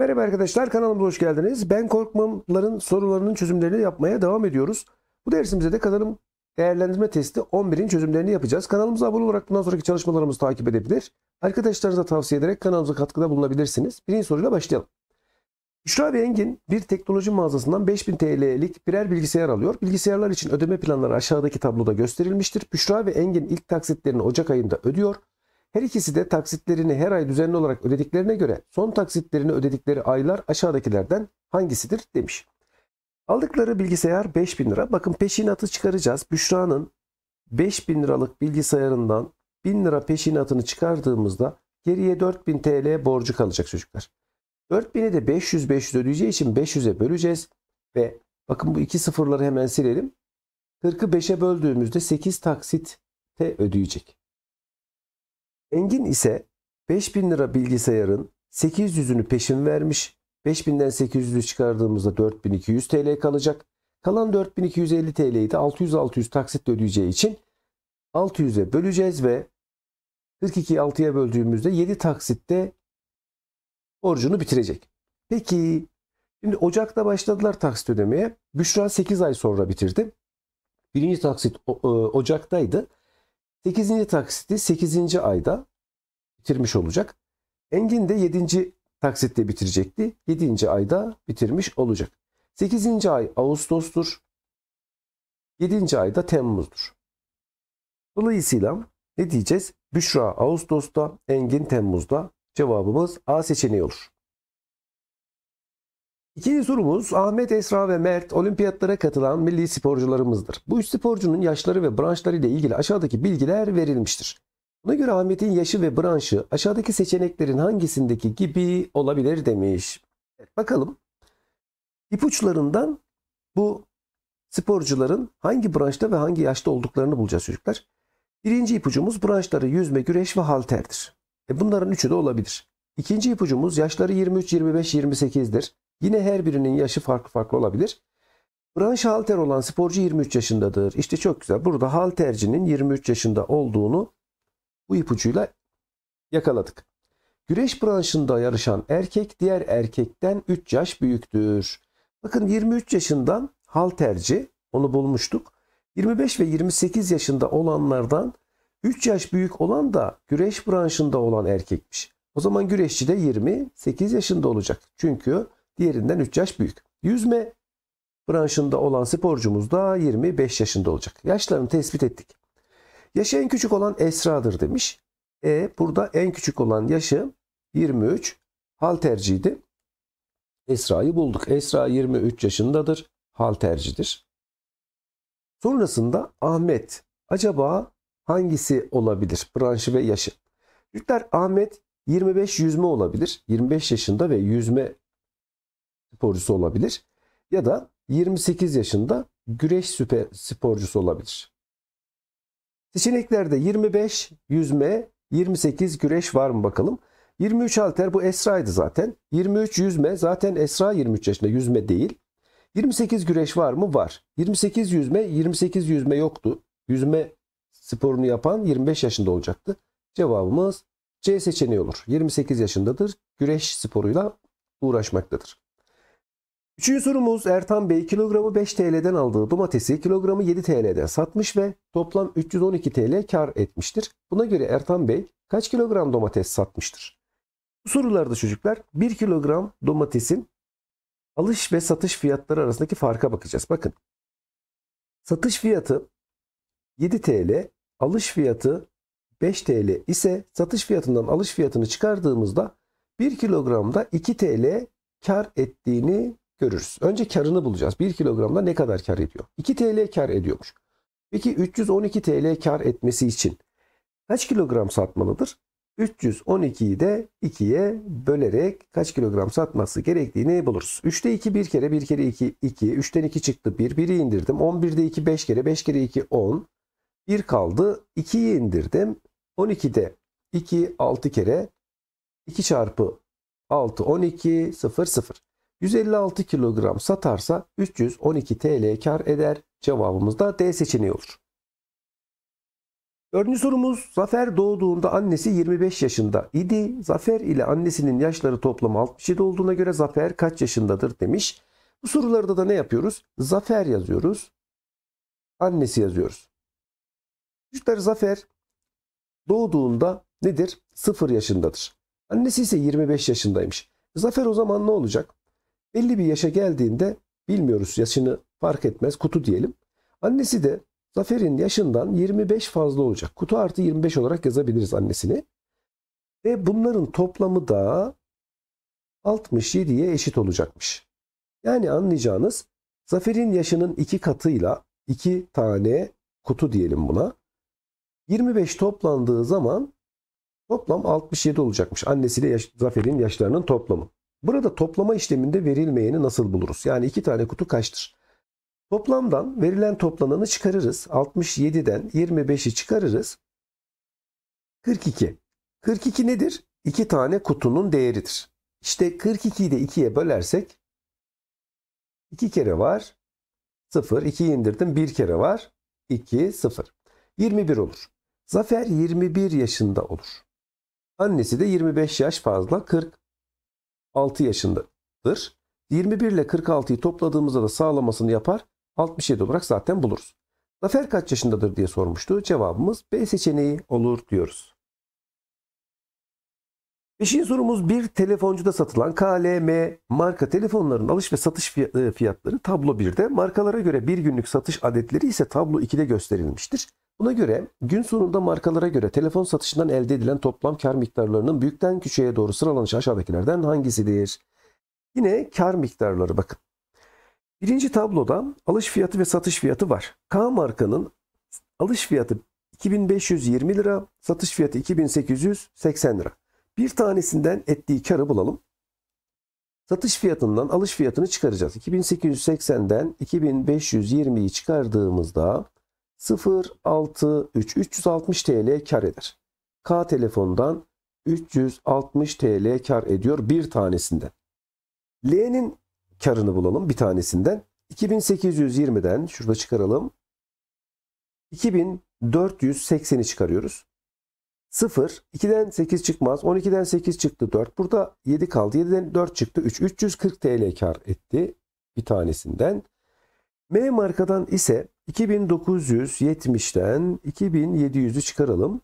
Merhaba arkadaşlar kanalımıza hoş geldiniz. Ben Korkmamların sorularının çözümlerini yapmaya devam ediyoruz. Bu dersimizde de kanalım değerlendirme testi 11'in çözümlerini yapacağız. Kanalımıza abone olarak bundan sonraki çalışmalarımızı takip edebilir. Arkadaşlarınıza tavsiye ederek kanalımıza katkıda bulunabilirsiniz. Birinci soruyla başlayalım. Büşra ve Engin bir teknoloji mağazasından 5000 TL'lik birer bilgisayar alıyor. Bilgisayarlar için ödeme planları aşağıdaki tabloda gösterilmiştir. Büşra ve Engin ilk taksitlerini Ocak ayında ödüyor. Her ikisi de taksitlerini her ay düzenli olarak ödediklerine göre son taksitlerini ödedikleri aylar aşağıdakilerden hangisidir demiş. Aldıkları bilgisayar 5000 lira. Bakın peşinatı çıkaracağız. Büşra'nın 5000 liralık bilgisayarından 1000 lira peşinatını çıkardığımızda geriye 4000 TL borcu kalacak çocuklar. 4000'i de 500-500 ödeyeceği için 500'e böleceğiz. Ve bakın bu iki sıfırları hemen silelim. 40'ı 5'e böldüğümüzde 8 taksitte ödeyecek. Engin ise 5000 lira bilgisayarın 800'ünü peşin vermiş. 5000'den 800'ü çıkardığımızda 4200 TL kalacak. Kalan 4250 TL'yi de 600-600 taksitle ödeyeceği için 600'e böleceğiz ve 42'yi 6'ya böldüğümüzde 7 taksitte borcunu bitirecek. Peki şimdi Ocak'ta başladılar taksit ödemeye. Büşra 8 ay sonra bitirdi. Birinci taksit e, Ocak'taydı. 8. taksiti 8. ayda bitirmiş olacak. Engin de 7. taksitle bitirecekti. 7. ayda bitirmiş olacak. 8. ay Ağustos'tur. 7. ayda Temmuz'dur. Dolayısıyla ne diyeceğiz? Büşra Ağustos'ta, Engin Temmuz'da cevabımız A seçeneği olur. İkinci sorumuz Ahmet Esra ve Mert olimpiyatlara katılan milli sporcularımızdır. Bu üç sporcunun yaşları ve branşları ile ilgili aşağıdaki bilgiler verilmiştir. Buna göre Ahmet'in yaşı ve branşı aşağıdaki seçeneklerin hangisindeki gibi olabilir demiş. Evet, bakalım ipuçlarından bu sporcuların hangi branşta ve hangi yaşta olduklarını bulacağız çocuklar. Birinci ipucumuz branşları yüzme, güreş ve halterdir. E bunların üçü de olabilir. İkinci ipucumuz yaşları 23, 25, 28'dir. Yine her birinin yaşı farklı farklı olabilir. Branş halter olan sporcu 23 yaşındadır. İşte çok güzel. Burada haltercinin 23 yaşında olduğunu bu ipucuyla yakaladık. Güreş branşında yarışan erkek diğer erkekten 3 yaş büyüktür. Bakın 23 yaşından halterci onu bulmuştuk. 25 ve 28 yaşında olanlardan 3 yaş büyük olan da güreş branşında olan erkekmiş. O zaman güreşçi de 28 yaşında olacak. Çünkü diğerinden 3 yaş büyük. Yüzme branşında olan sporcumuz da 25 yaşında olacak. Yaşlarını tespit ettik. Yaşı en küçük olan Esra'dır demiş. E burada en küçük olan yaşı 23 Hal halterciydi. Esra'yı bulduk. Esra 23 yaşındadır. Hal tercihidir. Sonrasında Ahmet. Acaba hangisi olabilir? Branşı ve yaşı. Çocuklar Ahmet 25 yüzme olabilir. 25 yaşında ve yüzme sporcusu olabilir ya da 28 yaşında güreş süper sporcusu olabilir. Seçeneklerde 25, yüzme, 28 güreş var mı bakalım. 23 halter bu Esra'ydı zaten. 23 yüzme zaten Esra 23 yaşında yüzme değil. 28 güreş var mı? Var. 28 yüzme, 28 yüzme yoktu. Yüzme sporunu yapan 25 yaşında olacaktı. Cevabımız C seçeneği olur. 28 yaşındadır. Güreş sporuyla uğraşmaktadır. Üçüncü sorumuz Ertan Bey kilogramı 5 TL'den aldığı domatesi kilogramı 7 TL'den satmış ve toplam 312 TL kar etmiştir. Buna göre Ertan Bey kaç kilogram domates satmıştır? Bu sorularda çocuklar 1 kilogram domatesin alış ve satış fiyatları arasındaki farka bakacağız. Bakın satış fiyatı 7 TL, alış fiyatı 5 TL ise satış fiyatından alış fiyatını çıkardığımızda 1 kilogramda 2 TL kar ettiğini görürüz. Önce karını bulacağız. 1 kilogramda ne kadar kar ediyor? 2 TL kar ediyormuş. Peki 312 TL kar etmesi için kaç kilogram satmalıdır? 312'yi de 2'ye bölerek kaç kilogram satması gerektiğini buluruz. 3'te 2 1 kere 1 kere 2 2. 3'ten 2 çıktı 1. 1'i indirdim. 11'de 2 5 kere 5 kere 2 10. 1 kaldı. 2'yi indirdim. 12'de 2 6 kere 2 çarpı 6 12 0 0. 156 kilogram satarsa 312 TL kar eder. Cevabımız da D seçeneği olur. Dördüncü sorumuz Zafer doğduğunda annesi 25 yaşında idi. Zafer ile annesinin yaşları toplam 67 olduğuna göre Zafer kaç yaşındadır demiş. Bu sorularda da ne yapıyoruz? Zafer yazıyoruz. Annesi yazıyoruz. Çocuklar Zafer doğduğunda nedir? 0 yaşındadır. Annesi ise 25 yaşındaymış. Zafer o zaman ne olacak? Belli bir yaşa geldiğinde bilmiyoruz yaşını fark etmez kutu diyelim. Annesi de Zafer'in yaşından 25 fazla olacak. Kutu artı 25 olarak yazabiliriz annesini. Ve bunların toplamı da 67'ye eşit olacakmış. Yani anlayacağınız Zafer'in yaşının iki katıyla iki tane kutu diyelim buna. 25 toplandığı zaman toplam 67 olacakmış. Annesiyle yaş, Zafer'in yaşlarının toplamı. Burada toplama işleminde verilmeyeni nasıl buluruz? Yani iki tane kutu kaçtır? Toplamdan verilen toplananı çıkarırız. 67'den 25'i çıkarırız. 42. 42 nedir? İki tane kutunun değeridir. İşte 42'yi de 2'ye bölersek 2 kere var 0. 2'yi indirdim 1 kere var 2 0. 21 olur. Zafer 21 yaşında olur. Annesi de 25 yaş fazla 40. 6 yaşındadır. 21 ile 46'yı topladığımızda da sağlamasını yapar 67 olarak zaten buluruz. Zafer kaç yaşındadır diye sormuştu. Cevabımız B seçeneği olur diyoruz. Beşinci sorumuz bir telefoncuda satılan KLM marka telefonların alış ve satış e, fiyatları tablo 1'de. Markalara göre bir günlük satış adetleri ise tablo 2'de gösterilmiştir. Buna göre gün sonunda markalara göre telefon satışından elde edilen toplam kar miktarlarının büyükten küçüğe doğru sıralanışı aşağıdakilerden hangisidir? Yine kar miktarları bakın. Birinci tabloda alış fiyatı ve satış fiyatı var. K markanın alış fiyatı 2520 lira, satış fiyatı 2880 lira. Bir tanesinden ettiği karı bulalım. Satış fiyatından alış fiyatını çıkaracağız. 2880'den 2520'yi çıkardığımızda 063 360 TL kar eder. K telefondan 360 TL kar ediyor bir tanesinden. L'nin karını bulalım bir tanesinden. 2820'den şurada çıkaralım. 2480'i çıkarıyoruz. 0, 2'den 8 çıkmaz. 12'den 8 çıktı 4. Burada 7 kaldı. 7'den 4 çıktı 3. 340 TL kar etti bir tanesinden. M markadan ise 2970'ten 2700'ü çıkaralım.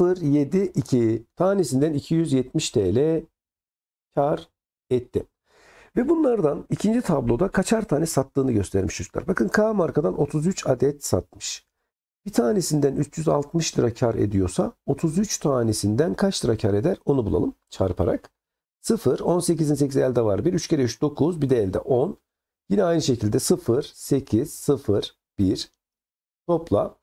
072 tanesinden 270 TL kar etti. Ve bunlardan ikinci tabloda kaçar tane sattığını göstermiş çocuklar. Bakın K markadan 33 adet satmış. Bir tanesinden 360 lira kar ediyorsa 33 tanesinden kaç lira kar eder onu bulalım çarparak. 0, 18'in 8 elde var. 1, 3 kere 3, 9. Bir de elde 10. Yine aynı şekilde 0, 8, 0, 1 topla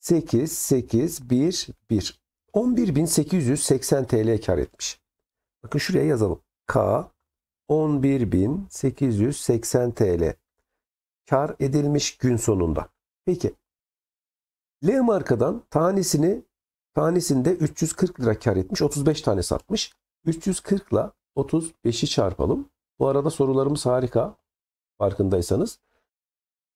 8, 8, 1, 1. 11.880 TL kar etmiş. Bakın şuraya yazalım. K 11.880 TL kar edilmiş gün sonunda. Peki L markadan tanesini tanesinde 340 lira kar etmiş. 35 tane satmış. 340 ile 35'i çarpalım. Bu arada sorularımız harika. Farkındaysanız.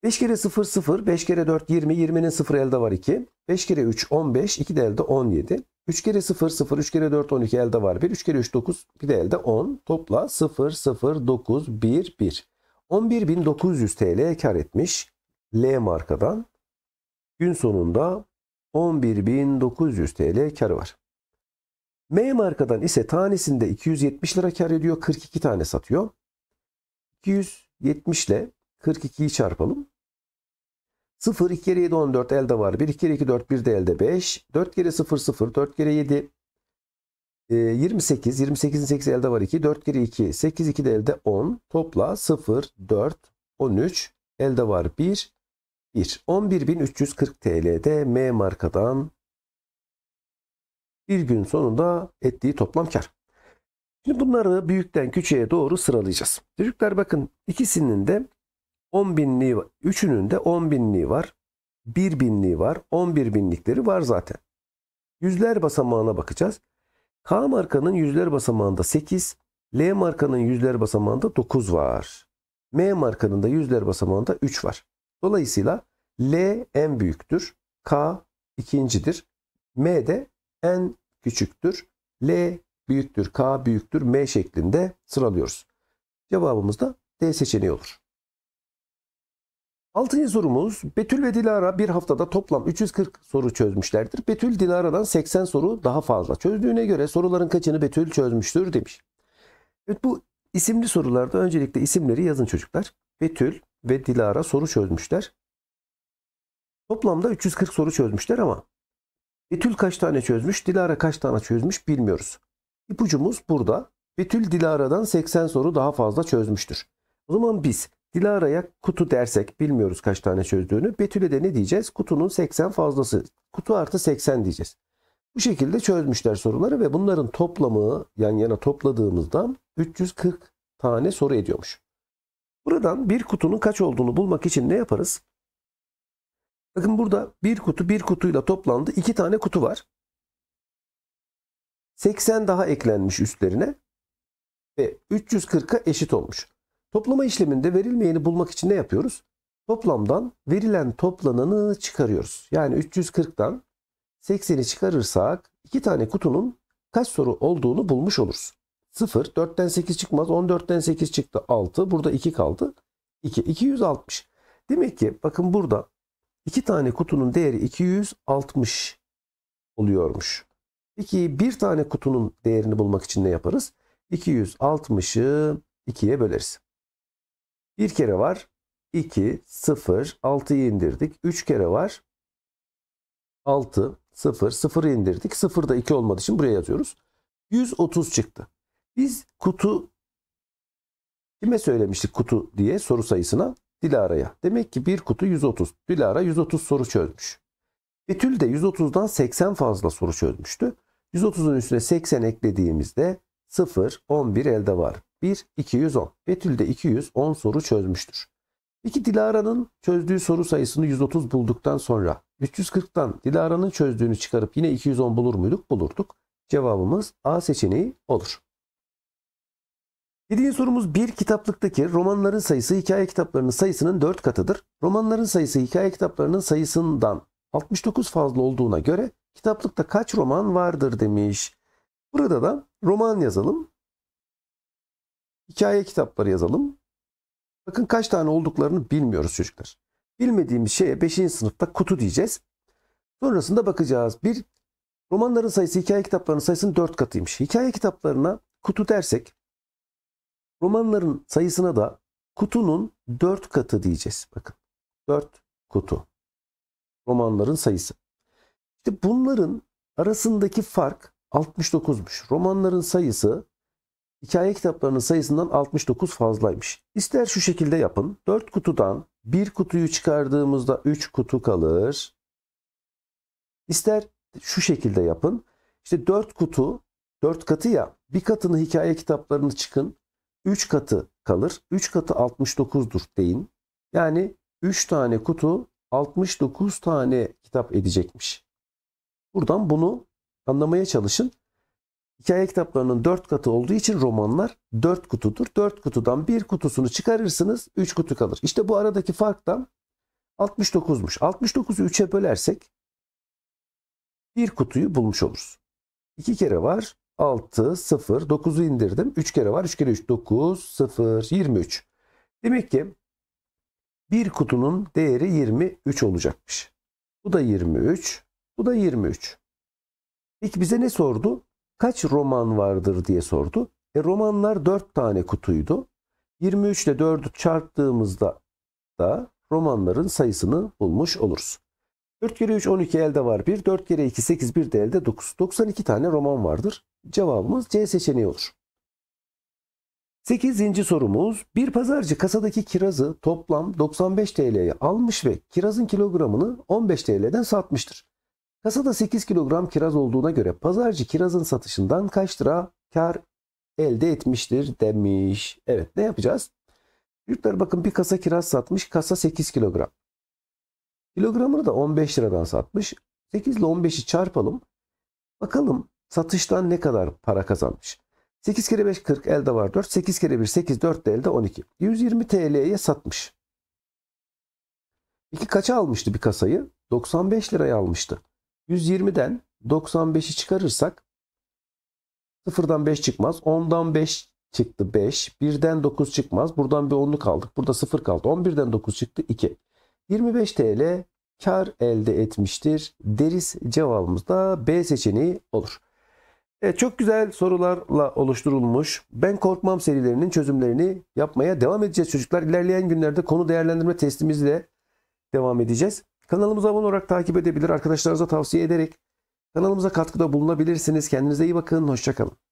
5 kere 0 0, 5 kere 4 20, 20'nin 0 elde var 2. 5 kere 3 15, 2 de elde 17. 3 kere 0 0, 3 kere 4 12 elde var 1. 3 kere 3 9, bir de elde 10. Topla 0 0 9 1 1. 11.900 TL kar etmiş L markadan. Gün sonunda 11.900 TL karı var. M markadan ise tanesinde 270 lira kar ediyor. 42 tane satıyor. 270 ile 42'yi çarpalım. 0, 2 kere 7, 14 elde var. 1, 2 kere 2, 4, 1 de elde 5. 4 kere 0, 0, 4 kere 7, 28. 28'in 8 elde var 2. 4 kere 2, 8, 2 de elde 10. Topla 0, 4, 13. Elde var 1, 1. 11.340 TL'de M markadan bir gün sonunda ettiği toplam kar. Şimdi bunları büyükten küçüğe doğru sıralayacağız. Çocuklar bakın ikisinin de 10 binliği var. Üçünün de 10 binliği var. 1 binliği var. 11 binlikleri var zaten. Yüzler basamağına bakacağız. K markanın yüzler basamağında 8, L markanın yüzler basamağında 9 var. M markanın da yüzler basamağında 3 var. Dolayısıyla L en büyüktür. K ikincidir. M de en küçüktür. L büyüktür, K büyüktür, M şeklinde sıralıyoruz. Cevabımız da D seçeneği olur. Altıncı sorumuz Betül ve Dilara bir haftada toplam 340 soru çözmüşlerdir. Betül Dilara'dan 80 soru daha fazla çözdüğüne göre soruların kaçını Betül çözmüştür demiş. Evet bu isimli sorularda öncelikle isimleri yazın çocuklar. Betül ve Dilara soru çözmüşler. Toplamda 340 soru çözmüşler ama Betül kaç tane çözmüş, Dilara kaç tane çözmüş bilmiyoruz. İpucumuz burada. Betül Dilara'dan 80 soru daha fazla çözmüştür. O zaman biz Dilara'ya kutu dersek bilmiyoruz kaç tane çözdüğünü. Betül'e de ne diyeceğiz? Kutunun 80 fazlası. Kutu artı 80 diyeceğiz. Bu şekilde çözmüşler soruları ve bunların toplamı yan yana topladığımızda 340 tane soru ediyormuş. Buradan bir kutunun kaç olduğunu bulmak için ne yaparız? Bakın burada bir kutu bir kutuyla toplandı. iki tane kutu var. 80 daha eklenmiş üstlerine ve 340'a eşit olmuş. Toplama işleminde verilmeyeni bulmak için ne yapıyoruz? Toplamdan verilen toplananı çıkarıyoruz. Yani 340'dan 80'i çıkarırsak iki tane kutunun kaç soru olduğunu bulmuş oluruz. 0, 4'ten 8 çıkmaz. 14'ten 8 çıktı 6. Burada 2 kaldı. 2, 260. Demek ki bakın burada İki tane kutunun değeri 260 oluyormuş. Peki bir tane kutunun değerini bulmak için ne yaparız? 260'ı 2'ye böleriz. Bir kere var 2, 0, 6'yı indirdik. 3 kere var 6, 0, 0'ı indirdik. 0 da 2 olmadığı için buraya yazıyoruz. 130 çıktı. Biz kutu kime söylemiştik kutu diye soru sayısına? Dilara'ya. Demek ki bir kutu 130. Dilara 130 soru çözmüş. Betül de 130'dan 80 fazla soru çözmüştü. 130'un üstüne 80 eklediğimizde 0, 11 elde var. 1, 210. Betül de 210 soru çözmüştür. 2. Dilara'nın çözdüğü soru sayısını 130 bulduktan sonra 340'tan Dilara'nın çözdüğünü çıkarıp yine 210 bulur muyduk? Bulurduk. Cevabımız A seçeneği olur. Yediğin sorumuz bir kitaplıktaki romanların sayısı hikaye kitaplarının sayısının 4 katıdır. Romanların sayısı hikaye kitaplarının sayısından 69 fazla olduğuna göre kitaplıkta kaç roman vardır demiş. Burada da roman yazalım. Hikaye kitapları yazalım. Bakın kaç tane olduklarını bilmiyoruz çocuklar. Bilmediğimiz şeye 5. sınıfta kutu diyeceğiz. Sonrasında bakacağız. Bir romanların sayısı hikaye kitaplarının sayısının 4 katıymış. Hikaye kitaplarına kutu dersek Romanların sayısına da kutunun 4 katı diyeceğiz. Bakın 4 kutu. Romanların sayısı. İşte bunların arasındaki fark 69'muş. Romanların sayısı hikaye kitaplarının sayısından 69 fazlaymış. İster şu şekilde yapın. 4 kutudan 1 kutuyu çıkardığımızda 3 kutu kalır. İster şu şekilde yapın. İşte 4 kutu 4 katı ya bir katını hikaye kitaplarını çıkın. 3 katı kalır. 3 katı 69'dur deyin. Yani 3 tane kutu 69 tane kitap edecekmiş. Buradan bunu anlamaya çalışın. Hikaye kitaplarının 4 katı olduğu için romanlar 4 kutudur. 4 kutudan bir kutusunu çıkarırsınız 3 kutu kalır. İşte bu aradaki fark da 69'muş. 69'u 3'e bölersek bir kutuyu bulmuş oluruz. 2 kere var 6, 0, 9'u indirdim. 3 kere var. 3 kere 3, 9, 0, 23. Demek ki bir kutunun değeri 23 olacakmış. Bu da 23, bu da 23. Peki bize ne sordu? Kaç roman vardır diye sordu. E romanlar 4 tane kutuydu. 23 ile 4'ü çarptığımızda da romanların sayısını bulmuş oluruz. 4 kere 3 12 elde var 1. 4 kere 2 8 1 de elde 9. 92 tane roman vardır. Cevabımız C seçeneği olur. 8. sorumuz. Bir pazarcı kasadaki kirazı toplam 95 TL'ye almış ve kirazın kilogramını 15 TL'den satmıştır. Kasada 8 kilogram kiraz olduğuna göre pazarcı kirazın satışından kaç lira kar elde etmiştir demiş. Evet ne yapacağız? Çocuklar bakın bir kasa kiraz satmış. Kasa 8 kilogram. Kilogramını da 15 liradan satmış. 8 ile 15'i çarpalım. Bakalım satıştan ne kadar para kazanmış. 8 kere 5 40 elde var 4. 8 kere 1 8 4 de elde 12. 120 TL'ye satmış. Peki kaça almıştı bir kasayı? 95 liraya almıştı. 120'den 95'i çıkarırsak 0'dan 5 çıkmaz. 10'dan 5 çıktı 5. 1'den 9 çıkmaz. Buradan bir 10'luk aldık. Burada 0 kaldı. 11'den 9 çıktı 2. 25 TL kar elde etmiştir deriz. Cevabımız da B seçeneği olur. Evet, çok güzel sorularla oluşturulmuş. Ben korkmam serilerinin çözümlerini yapmaya devam edeceğiz çocuklar. İlerleyen günlerde konu değerlendirme testimizle devam edeceğiz. Kanalımıza abone olarak takip edebilir, arkadaşlarınıza tavsiye ederek kanalımıza katkıda bulunabilirsiniz. Kendinize iyi bakın, hoşçakalın.